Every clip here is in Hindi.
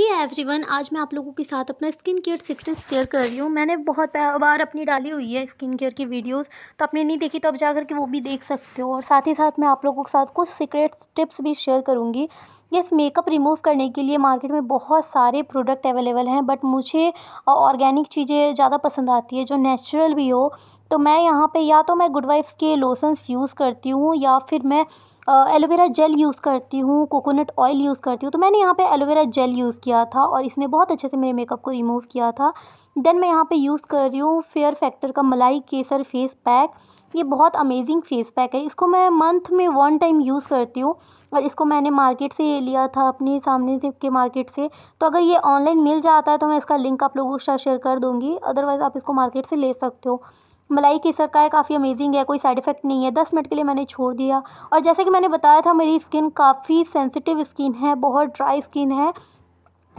हे एवरीवन आज मैं आप लोगों के साथ अपना स्किन केयर सीक्रेट शेयर कर रही हूँ मैंने बहुत बार अपनी डाली हुई है स्किन केयर की वीडियोस तो आपने नहीं देखी तो अब जा के वो भी देख सकते हो और साथ ही साथ मैं आप लोगों के साथ कुछ सीक्रेट टिप्स भी शेयर करूँगी यस मेकअप रिमूव करने के लिए मार्केट में बहुत सारे प्रोडक्ट अवेलेबल हैं बट मुझे ऑर्गेनिक चीज़ें ज़्यादा पसंद आती है जो नेचुरल भी हो तो मैं यहाँ पर या तो मैं गुड वाइफ्स के लोसन्स यूज़ करती हूँ या फिर मैं एलोवेरा जेल यूज़ करती हूँ कोकोनट ऑयल यूज़ करती हूँ तो मैंने यहाँ पे एलोवेरा जेल यूज़ किया था और इसने बहुत अच्छे से मेरे मेकअप को रिमूव किया था देन मैं यहाँ पे यूज़ कर रही हूँ फेयर फैक्टर का मलाई केसर फेस पैक ये बहुत अमेजिंग फेस पैक है इसको मैं मंथ में वन टाइम यूज़ करती हूँ और इसको मैंने मार्केट से लिया था अपने सामने के मार्केट से तो अगर ये ऑनलाइन मिल जाता है तो मैं इसका लिंक आप लोगों के साथ शेयर कर दूँगी अदरवाइज़ आप इसको मार्केट से ले सकते हो मलाई केसर का है काफ़ी अमेजिंग है कोई साइड इफ़ेक्ट नहीं है दस मिनट के लिए मैंने छोड़ दिया और जैसे कि मैंने बताया था मेरी स्किन काफ़ी सेंसिटिव स्किन है बहुत ड्राई स्किन है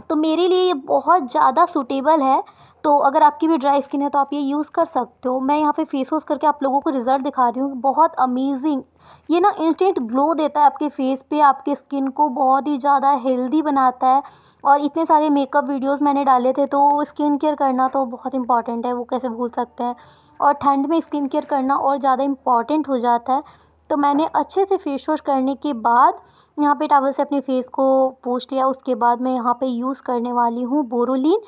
तो मेरे लिए ये बहुत ज़्यादा सूटेबल है तो अगर आपकी भी ड्राई स्किन है तो आप ये यूज़ कर सकते हो मैं यहाँ पे फेस वॉश करके आप लोगों को रिज़ल्ट दिखा रही हूँ बहुत अमेजिंग ये ना इंस्टेंट ग्लो देता है आपके फेस पे आपके स्किन को बहुत ही ज़्यादा हेल्दी बनाता है और इतने सारे मेकअप वीडियोज़ मैंने डाले थे तो स्किन केयर करना तो बहुत इंपॉर्टेंट है वो कैसे भूल सकते हैं और ठंड में स्किन केयर करना और ज़्यादा इम्पॉर्टेंट हो जाता है तो मैंने अच्छे से फेस वॉश करने के बाद यहाँ पे टावल से अपने फेस को पोछ लिया उसके बाद मैं यहाँ पे यूज़ करने वाली हूँ बोरोलिन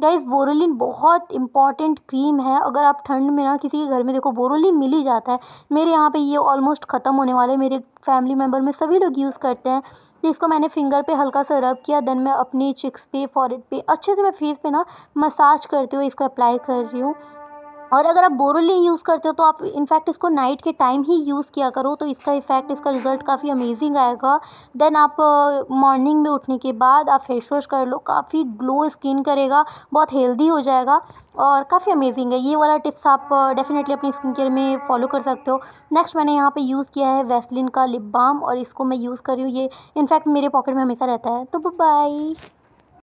गाइज बोरोलिन बहुत इंपॉर्टेंट क्रीम है अगर आप ठंड में ना किसी के घर में देखो बोरोलिन मिल ही जाता है मेरे यहाँ पे ये ऑलमोस्ट ख़त्म होने वाला है मेरे फैमिली मेम्बर में सभी लोग यूज़ करते हैं तो इसको मैंने फिंगर पे हल्का सा रब किया देन मैं अपनी चिक्स पे फॉरेड पे अच्छे से मैं फेस पे ना मसाज करते हुए इसको अप्लाई कर रही हूँ और अगर आप बोरोली यूज़ करते हो तो आप इनफैक्ट इसको नाइट के टाइम ही यूज़ किया करो तो इसका इफ़ेक्ट इसका रिज़ल्ट काफ़ी अमेजिंग आएगा देन आप मॉर्निंग में उठने के बाद आप फेस वॉश कर लो काफ़ी ग्लो स्किन करेगा बहुत हेल्दी हो जाएगा और काफ़ी अमेजिंग है ये वाला टिप्स आप डेफिनेटली अपनी स्किन केयर में फॉलो कर सकते हो नेक्स्ट मैंने यहाँ पे यूज़ किया है वेस्लिन का लिप बाम और इसको मैं यूज़ कर रही हूँ ये इनफैक्ट मेरे पॉकेट में हमेशा रहता है तो बाय